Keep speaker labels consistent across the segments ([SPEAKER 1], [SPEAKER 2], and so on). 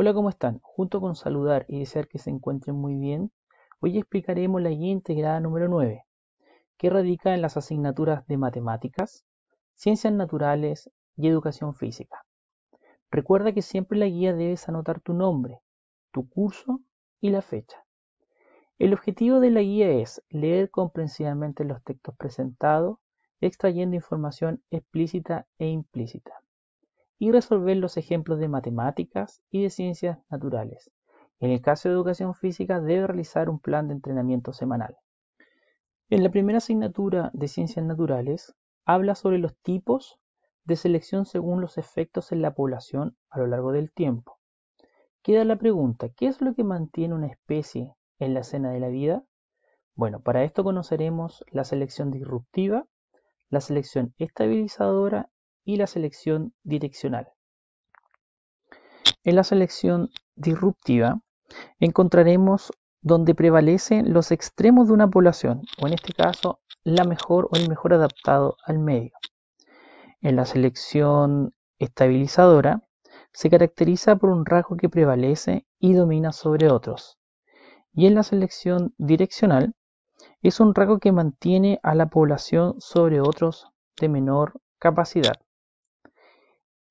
[SPEAKER 1] Hola, ¿cómo están? Junto con saludar y desear que se encuentren muy bien, hoy explicaremos la guía integrada número 9, que radica en las asignaturas de matemáticas, ciencias naturales y educación física. Recuerda que siempre en la guía debes anotar tu nombre, tu curso y la fecha. El objetivo de la guía es leer comprensivamente los textos presentados, extrayendo información explícita e implícita y resolver los ejemplos de matemáticas y de ciencias naturales. En el caso de educación física debe realizar un plan de entrenamiento semanal. En la primera asignatura de ciencias naturales habla sobre los tipos de selección según los efectos en la población a lo largo del tiempo. Queda la pregunta, ¿qué es lo que mantiene una especie en la escena de la vida? Bueno, para esto conoceremos la selección disruptiva, la selección estabilizadora y la selección direccional. En la selección disruptiva encontraremos donde prevalecen los extremos de una población, o en este caso, la mejor o el mejor adaptado al medio. En la selección estabilizadora se caracteriza por un rasgo que prevalece y domina sobre otros. Y en la selección direccional es un rasgo que mantiene a la población sobre otros de menor capacidad.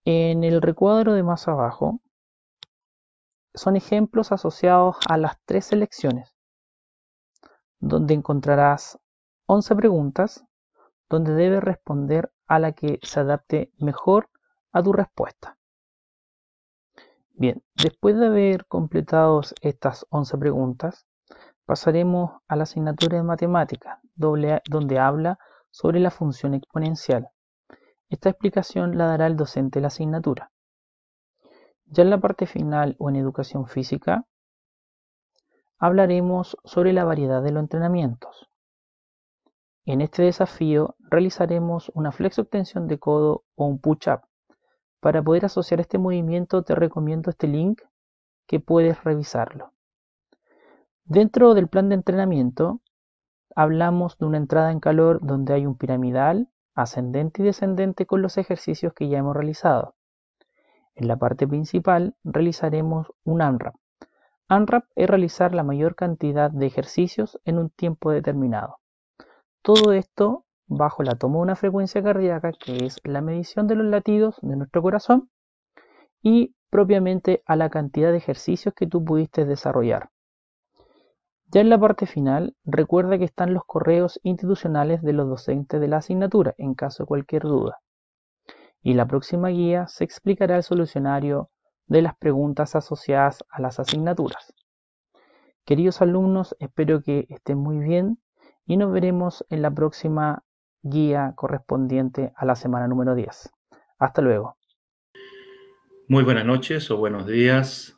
[SPEAKER 1] En el recuadro de más abajo son ejemplos asociados a las tres selecciones, donde encontrarás 11 preguntas donde debes responder a la que se adapte mejor a tu respuesta. Bien, después de haber completado estas 11 preguntas, pasaremos a la asignatura de matemática, donde habla sobre la función exponencial. Esta explicación la dará el docente de la asignatura. Ya en la parte final o en educación física, hablaremos sobre la variedad de los entrenamientos. En este desafío realizaremos una flexo-obtención de codo o un push-up. Para poder asociar este movimiento te recomiendo este link que puedes revisarlo. Dentro del plan de entrenamiento hablamos de una entrada en calor donde hay un piramidal, ascendente y descendente con los ejercicios que ya hemos realizado. En la parte principal realizaremos un ANRAP. ANRAP es realizar la mayor cantidad de ejercicios en un tiempo determinado. Todo esto bajo la toma de una frecuencia cardíaca que es la medición de los latidos de nuestro corazón y propiamente a la cantidad de ejercicios que tú pudiste desarrollar. Ya en la parte final, recuerda que están los correos institucionales de los docentes de la asignatura en caso de cualquier duda. Y la próxima guía se explicará el solucionario de las preguntas asociadas a las asignaturas. Queridos alumnos, espero que estén muy bien y nos veremos en la próxima guía correspondiente a la semana número 10. Hasta luego.
[SPEAKER 2] Muy buenas noches o buenos días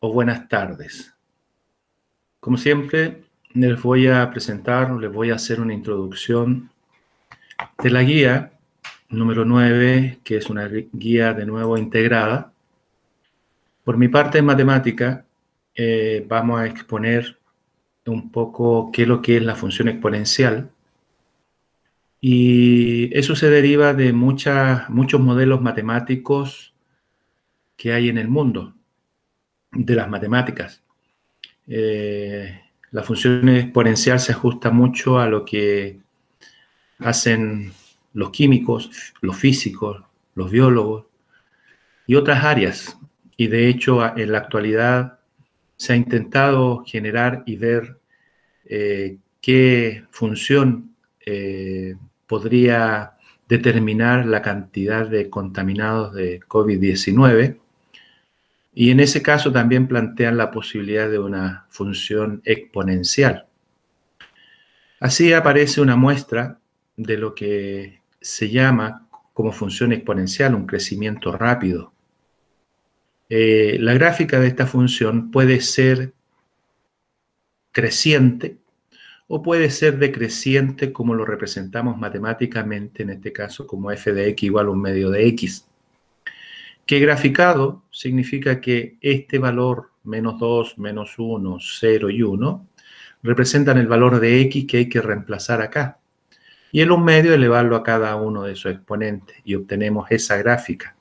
[SPEAKER 2] o buenas tardes. Como siempre, les voy a presentar, les voy a hacer una introducción de la guía número 9, que es una guía de nuevo integrada. Por mi parte en matemática, eh, vamos a exponer un poco qué es lo que es la función exponencial. Y eso se deriva de muchas, muchos modelos matemáticos que hay en el mundo, de las matemáticas. Eh, la función exponencial se ajusta mucho a lo que hacen los químicos, los físicos, los biólogos y otras áreas. Y de hecho en la actualidad se ha intentado generar y ver eh, qué función eh, podría determinar la cantidad de contaminados de COVID-19 y en ese caso también plantean la posibilidad de una función exponencial. Así aparece una muestra de lo que se llama como función exponencial un crecimiento rápido. Eh, la gráfica de esta función puede ser creciente o puede ser decreciente como lo representamos matemáticamente, en este caso como f de x igual a un medio de x que graficado significa que este valor, menos 2, menos 1, 0 y 1, representan el valor de x que hay que reemplazar acá. Y en un medio elevarlo a cada uno de sus exponentes y obtenemos esa gráfica.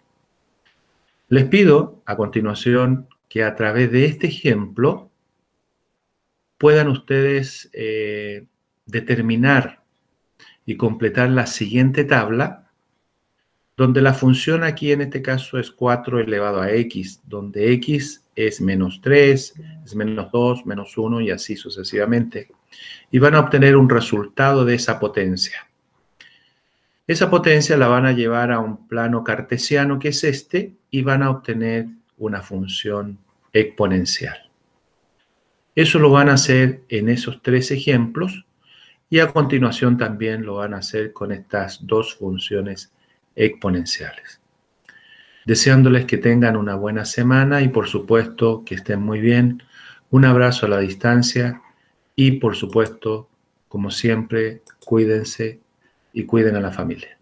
[SPEAKER 2] Les pido a continuación que a través de este ejemplo puedan ustedes eh, determinar y completar la siguiente tabla donde la función aquí en este caso es 4 elevado a x, donde x es menos 3, es menos 2, menos 1 y así sucesivamente. Y van a obtener un resultado de esa potencia. Esa potencia la van a llevar a un plano cartesiano que es este y van a obtener una función exponencial. Eso lo van a hacer en esos tres ejemplos y a continuación también lo van a hacer con estas dos funciones exponenciales. Deseándoles que tengan una buena semana y por supuesto que estén muy bien. Un abrazo a la distancia y por supuesto, como siempre, cuídense y cuiden a la familia.